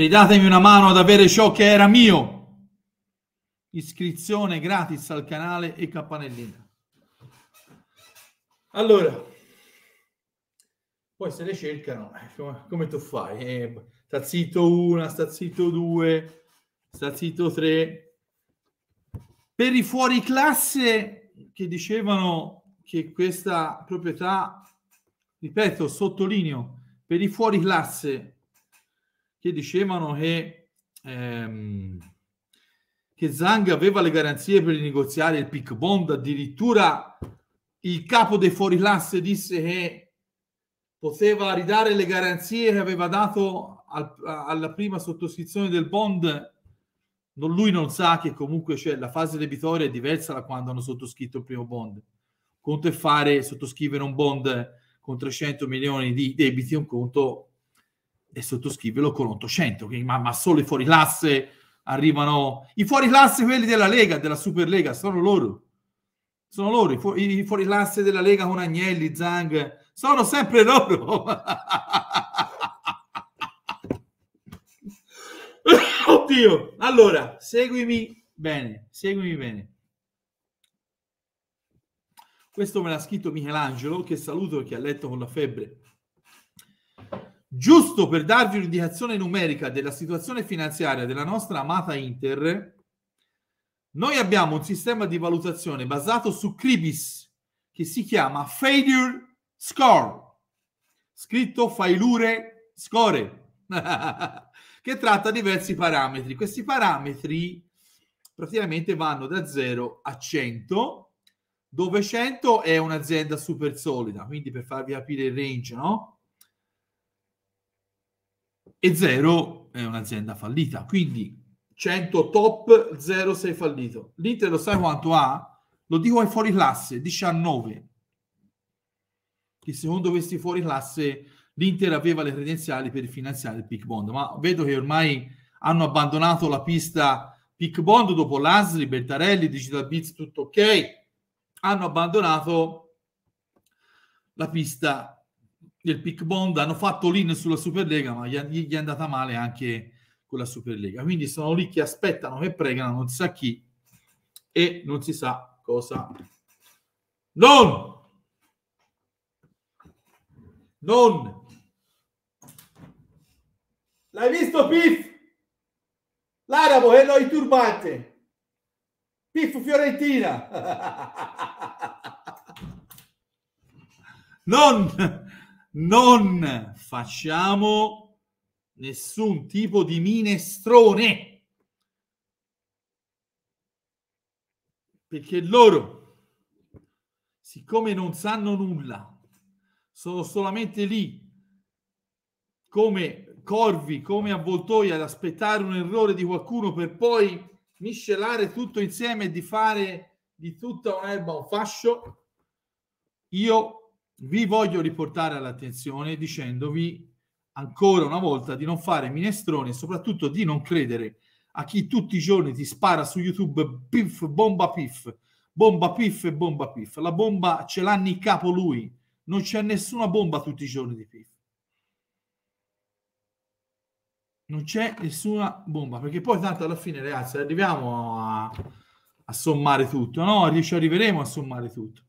Ridatemi una mano ad avere ciò che era mio. Iscrizione gratis al canale e campanellina. Allora, poi se le cercano, eh, come tu fai? Eh, sta zitto una, sta zitto due, sta zitto tre. Per i fuori classe che dicevano che questa proprietà, ripeto, sottolineo, per i fuori classe che dicevano che, ehm, che Zang aveva le garanzie per negoziare il pick bond, addirittura il capo dei fuori classe disse che poteva ridare le garanzie che aveva dato al, alla prima sottoscrizione del bond. Non, lui non sa che comunque cioè, la fase debitoria è diversa da quando hanno sottoscritto il primo bond. Conto è fare sottoscrivere un bond con 300 milioni di debiti, un conto e sottoscriverlo con 800, quindi, ma, ma solo i fuori classe arrivano, i fuori classe quelli della Lega, della Super Lega sono loro, sono loro, i, fu- i fuori classe della Lega con Agnelli, Zang, sono sempre loro. Oddio, allora, seguimi bene, seguimi bene. Questo me l'ha scritto Michelangelo, che saluto perché ha letto con la febbre Giusto per darvi un'indicazione numerica della situazione finanziaria della nostra amata Inter, noi abbiamo un sistema di valutazione basato su Cribis che si chiama Failure Score, scritto Failure Score, che tratta diversi parametri. Questi parametri praticamente vanno da 0 a 100, dove 100 è un'azienda super solida, quindi per farvi capire il range, no? e zero è un'azienda fallita. Quindi 100 top, 0 sei fallito. L'Inter lo sai quanto ha? Lo dico ai fuori classe, 19. Che secondo questi fuori classe l'Inter aveva le credenziali per finanziare il pick bond, ma vedo che ormai hanno abbandonato la pista pick bond dopo Lasri, Bertarelli, Digital Beats, tutto ok. Hanno abbandonato la pista del pick bond hanno fatto l'in sulla Superlega, ma gli, gli è andata male anche quella Superlega. Quindi sono lì che aspettano che pregano, non si sa chi e non si sa cosa. Non! Non! L'hai visto Piff L'arabo e noi turbante. Piff Fiorentina. non! non facciamo nessun tipo di minestrone perché loro siccome non sanno nulla sono solamente lì come corvi come avvoltoi ad aspettare un errore di qualcuno per poi miscelare tutto insieme e di fare di tutta un'erba un fascio io vi voglio riportare all'attenzione dicendovi ancora una volta di non fare minestrone e soprattutto di non credere a chi tutti i giorni ti spara su YouTube piff, bomba pif, bomba piff e bomba pif. La bomba ce l'ha in capo lui, non c'è nessuna bomba tutti i giorni di piff. Non c'è nessuna bomba, perché poi tanto alla fine, ragazzi, arriviamo a, a sommare tutto, no? Ci arriveremo a sommare tutto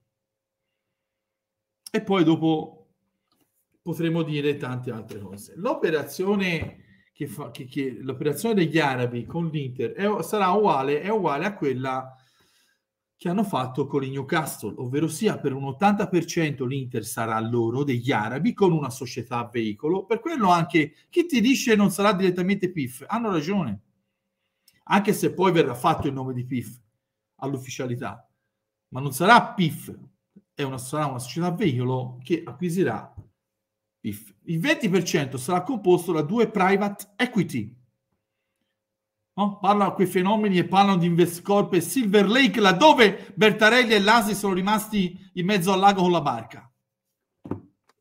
e poi dopo potremo dire tante altre cose. L'operazione, che fa, che, che, l'operazione degli arabi con l'Inter è, sarà uguale, è uguale a quella che hanno fatto con il Newcastle, ovvero sia per un 80% l'Inter sarà loro degli arabi con una società a veicolo, per quello anche chi ti dice non sarà direttamente PIF, hanno ragione, anche se poi verrà fatto il nome di PIF all'ufficialità, ma non sarà PIF, è una, sarà una società veicolo che acquisirà il, il 20% sarà composto da due private equity. No? Parlano a quei fenomeni e parlano di Investcorp e Silver Lake, laddove Bertarelli e Lasi sono rimasti in mezzo al lago con la barca.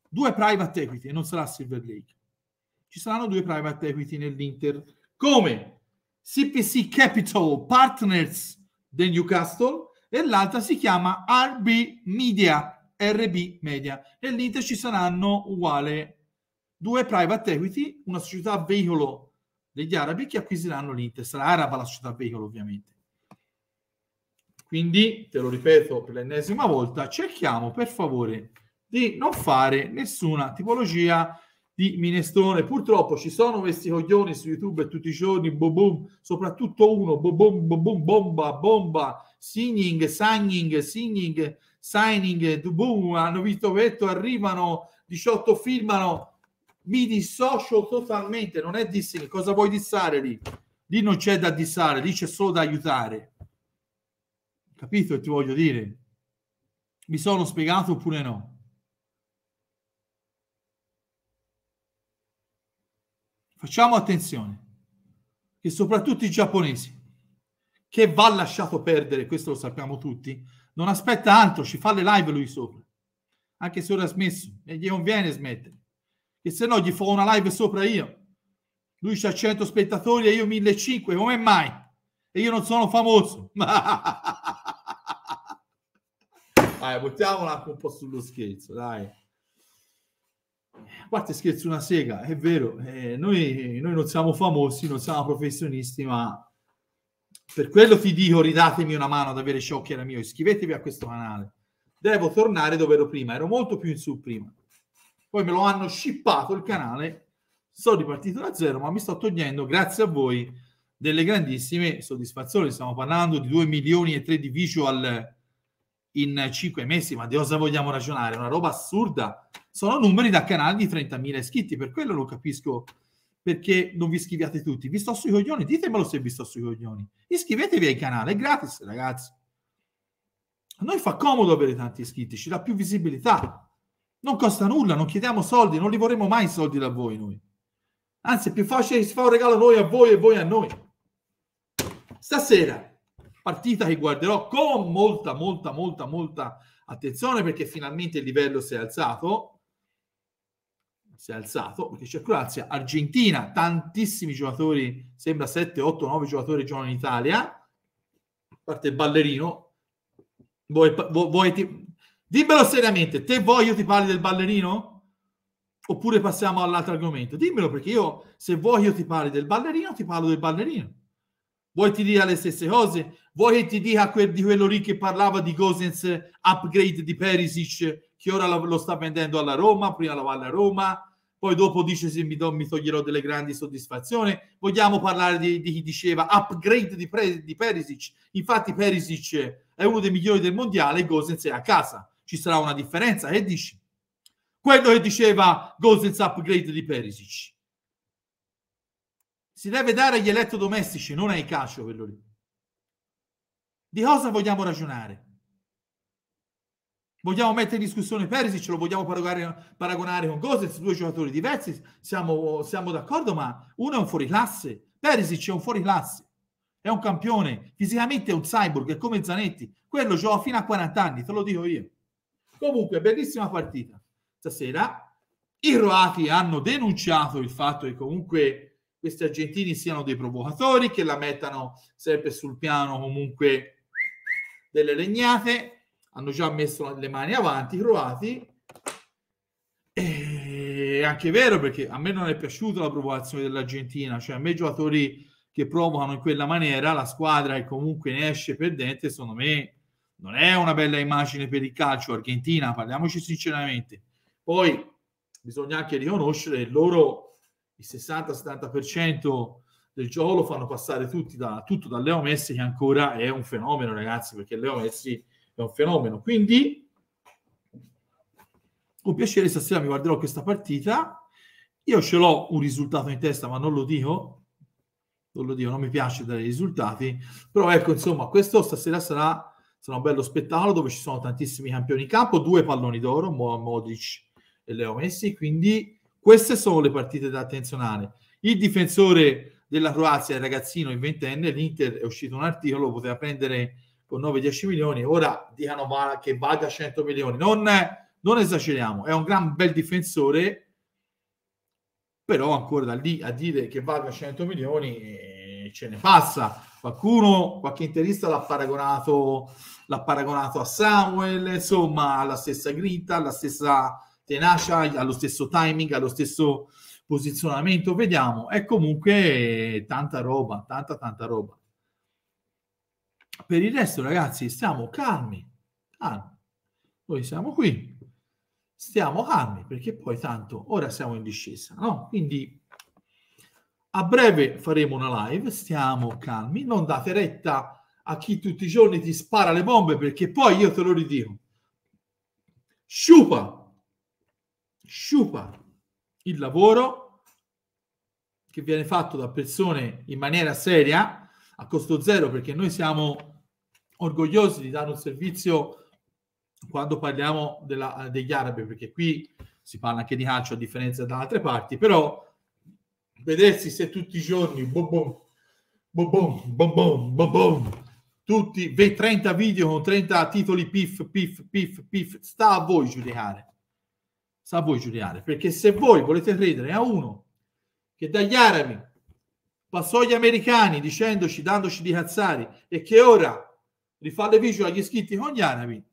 Due private equity e non sarà Silver Lake. Ci saranno due private equity nell'Inter come CPC Capital Partners del Newcastle e l'altra si chiama RB Media, RB Media. E l'Inter ci saranno uguale due private equity, una società veicolo degli arabi che acquisiranno l'Inter. Sarà araba la società veicolo ovviamente. Quindi, te lo ripeto per l'ennesima volta, cerchiamo per favore di non fare nessuna tipologia di minestrone. Purtroppo ci sono questi coglioni su YouTube tutti i giorni, boom, boom, soprattutto uno, boom, boom, boom, bomba, bomba, singing, Signing, Signing, Signing, Dubu, hanno visto Vetto, arrivano 18 filmano, mi dissocio totalmente, non è dissing, cosa vuoi dissare lì? Lì non c'è da dissare, lì c'è solo da aiutare. Capito che ti voglio dire? Mi sono spiegato oppure no? Facciamo attenzione, che soprattutto i giapponesi che va lasciato perdere, questo lo sappiamo tutti, non aspetta altro, ci fa le live lui sopra, anche se ora ha smesso, e gli conviene smettere, che se no gli fa una live sopra io, lui c'ha 100 spettatori e io 1500, come mai? E io non sono famoso. dai, buttiamola un po' sullo scherzo, dai. A parte scherzo una sega, è vero, eh, noi, noi non siamo famosi, non siamo professionisti, ma per quello ti dico, ridatemi una mano ad avere ciò che era mio, iscrivetevi a questo canale. Devo tornare dove ero prima, ero molto più in su prima. Poi me lo hanno shippato il canale, sono ripartito da zero, ma mi sto togliendo, grazie a voi, delle grandissime soddisfazioni. Stiamo parlando di 2 milioni e 3 di visual in 5 mesi, ma di cosa vogliamo ragionare? Una roba assurda. Sono numeri da canali di 30.000 iscritti, per quello non capisco perché non vi iscriviate tutti. Vi sto sui coglioni, ditemelo se vi sto sui coglioni. Iscrivetevi al canale, è gratis, ragazzi. A noi fa comodo avere tanti iscritti, ci dà più visibilità. Non costa nulla, non chiediamo soldi, non li vorremmo mai soldi da voi noi. Anzi, è più facile si fa un regalo noi a voi e voi a noi. Stasera, partita che guarderò con molta, molta, molta, molta attenzione perché finalmente il livello si è alzato si è alzato, perché c'è Croazia, Argentina, tantissimi giocatori, sembra 7, 8, 9 giocatori giocano in Italia, a parte ballerino, vuoi, vuoi ti... dimmelo seriamente, te vuoi io ti parli del ballerino? Oppure passiamo all'altro argomento? Dimmelo perché io, se vuoi io ti parli del ballerino, ti parlo del ballerino. Vuoi ti dia le stesse cose? Vuoi che ti dica quel, di quello lì che parlava di Gosens upgrade di Perisic che ora lo, lo sta vendendo alla Roma, prima la va alla Roma, poi dopo dice se mi, do, mi toglierò delle grandi soddisfazioni. Vogliamo parlare di, di chi diceva upgrade di, pre, di, Perisic. Infatti Perisic è uno dei migliori del mondiale, Gosens è a casa. Ci sarà una differenza, e eh, dici? Quello che diceva Gosens upgrade di Perisic. Si deve dare agli elettrodomestici, non ai calcio quello lì. Di cosa vogliamo ragionare? Vogliamo mettere in discussione Perisic, lo vogliamo paragonare, paragonare con Gosens, due giocatori diversi, siamo, siamo, d'accordo, ma uno è un fuoriclasse, Perisic è un fuoriclasse, è un campione, fisicamente è un cyborg, è come Zanetti, quello gioca fino a 40 anni, te lo dico io. Comunque, bellissima partita stasera. I croati hanno denunciato il fatto che comunque questi argentini siano dei provocatori, che la mettano sempre sul piano comunque delle legnate hanno già messo le mani avanti i croati. E' anche vero perché a me non è piaciuta la provocazione dell'Argentina, cioè a me giocatori che provocano in quella maniera la squadra che comunque ne esce perdente, secondo me non è una bella immagine per il calcio argentina, parliamoci sinceramente. Poi bisogna anche riconoscere loro il 60-70% del gioco lo fanno passare tutti da, tutto da Leo Messi che ancora è un fenomeno ragazzi perché Leo Messi è un fenomeno. Quindi, con piacere, stasera mi guarderò questa partita. Io ce l'ho un risultato in testa, ma non lo dico. Non lo dico, non mi piace dare i risultati. Però ecco, insomma, questo stasera sarà, sarà un bello spettacolo dove ci sono tantissimi campioni in campo, due palloni d'oro, Modric e Leo Messi. Quindi queste sono le partite da attenzionare. Il difensore della Croazia, il ragazzino in ventenne, l'Inter è uscito un articolo, poteva prendere con 9-10 milioni, ora dicano va, che a 100 milioni. Non, non esageriamo, è un gran bel difensore, però ancora da lì a dire che vada a 100 milioni eh, ce ne passa. Qualcuno, qualche interista l'ha paragonato, l'ha paragonato a Samuel, insomma, alla stessa grinta, alla stessa tenacia, allo stesso timing, allo stesso posizionamento, vediamo. È comunque tanta roba, tanta tanta roba. Per il resto, ragazzi, stiamo calmi, calmi. Noi siamo qui, stiamo calmi, perché poi tanto ora siamo in discesa, no? Quindi a breve faremo una live, stiamo calmi, non date retta a chi tutti i giorni ti spara le bombe, perché poi io te lo ridico. Sciupa, sciupa il lavoro che viene fatto da persone in maniera seria, a costo zero, perché noi siamo orgogliosi di dare un servizio quando parliamo della, degli arabi, perché qui si parla anche di calcio a differenza da altre parti, però vedersi se tutti i giorni, boom boom, boom boom, boom boom, boom tutti 30 video con 30 titoli pif, pif, pif, pif, sta a voi giudicare. Sta a voi giudicare, perché se voi volete credere a uno che dagli arabi passò gli americani dicendoci, dandoci di cazzari e che ora li fate vicino agli iscritti con cognanavi,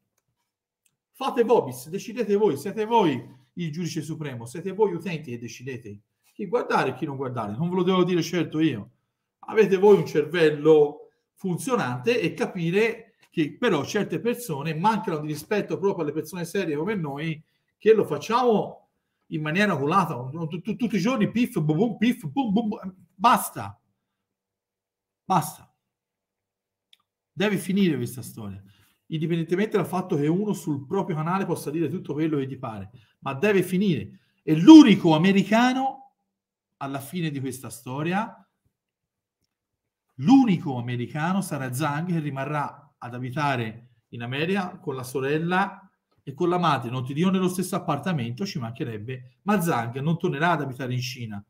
fate vobis, decidete voi, siete voi il giudice supremo, siete voi utenti che decidete chi guardare e chi non guardare, non ve lo devo dire certo io. Avete voi un cervello funzionante e capire che però certe persone mancano di rispetto proprio alle persone serie come noi, che lo facciamo in maniera colata, tutti i giorni, pif, bum, pif, bum, basta. Basta. Deve finire questa storia. Indipendentemente dal fatto che uno sul proprio canale possa dire tutto quello che gli pare, ma deve finire. E l'unico americano alla fine di questa storia, l'unico americano sarà Zhang che rimarrà ad abitare in America con la sorella e con la madre non ti dico nello stesso appartamento, ci mancherebbe, ma Zhang non tornerà ad abitare in Cina.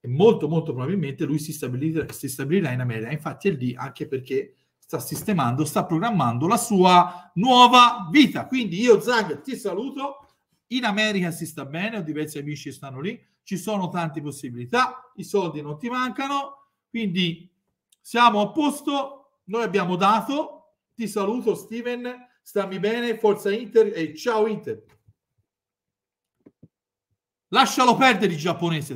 E molto, molto probabilmente lui si, stabilirà, si stabilirà in America. Infatti è lì anche perché sta sistemando, sta programmando la sua nuova vita. Quindi io, Zag, ti saluto. In America si sta bene, ho diversi amici che stanno lì, ci sono tante possibilità, i soldi non ti mancano, quindi siamo a posto, noi abbiamo dato, ti saluto Steven, stammi bene, forza Inter e ciao Inter. Lascialo perdere il giapponese.